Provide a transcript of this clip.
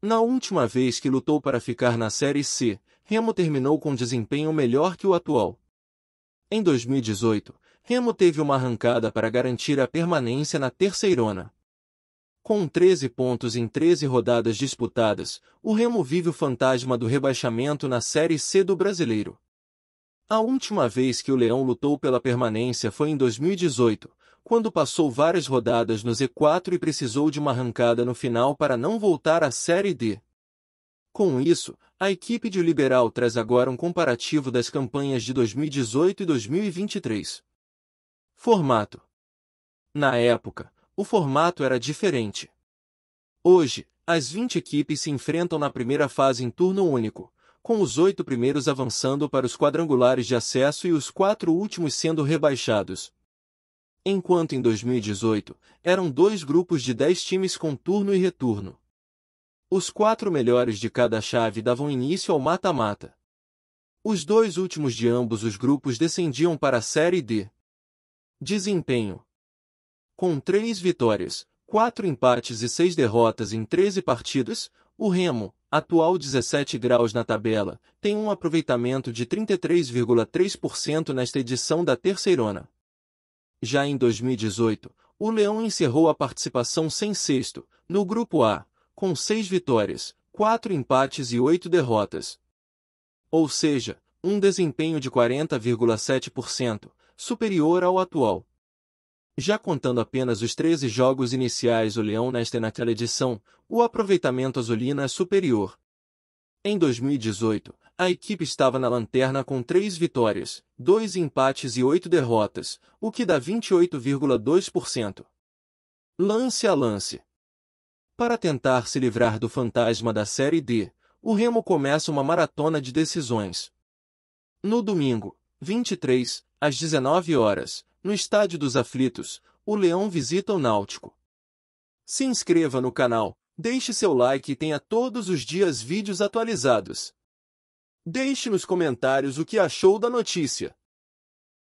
Na última vez que lutou para ficar na Série C, Remo terminou com desempenho melhor que o atual. Em 2018, Remo teve uma arrancada para garantir a permanência na terceirona. Com 13 pontos em 13 rodadas disputadas, o Remo vive o fantasma do rebaixamento na Série C do Brasileiro. A última vez que o Leão lutou pela permanência foi em 2018, quando passou várias rodadas no Z4 e precisou de uma arrancada no final para não voltar à Série D. Com isso, a equipe de Liberal traz agora um comparativo das campanhas de 2018 e 2023. Formato Na época, o formato era diferente. Hoje, as 20 equipes se enfrentam na primeira fase em turno único, com os oito primeiros avançando para os quadrangulares de acesso e os quatro últimos sendo rebaixados enquanto em 2018 eram dois grupos de 10 times com turno e retorno. Os quatro melhores de cada chave davam início ao mata-mata. Os dois últimos de ambos os grupos descendiam para a Série D. Desempenho: Com três vitórias, quatro empates e seis derrotas em 13 partidas, o Remo, atual 17 graus na tabela, tem um aproveitamento de 33,3% nesta edição da Terceirona. Já em 2018, o Leão encerrou a participação sem sexto, no Grupo A, com seis vitórias, quatro empates e oito derrotas. Ou seja, um desempenho de 40,7%, superior ao atual. Já contando apenas os 13 jogos iniciais do Leão nesta e naquela edição, o aproveitamento azulino é superior. Em 2018, a equipe estava na lanterna com três vitórias, dois empates e oito derrotas, o que dá 28,2%. Lance a lance. Para tentar se livrar do fantasma da Série D, o Remo começa uma maratona de decisões. No domingo, 23, às 19 horas, no Estádio dos Aflitos, o Leão visita o Náutico. Se inscreva no canal, deixe seu like e tenha todos os dias vídeos atualizados. Deixe nos comentários o que achou da notícia.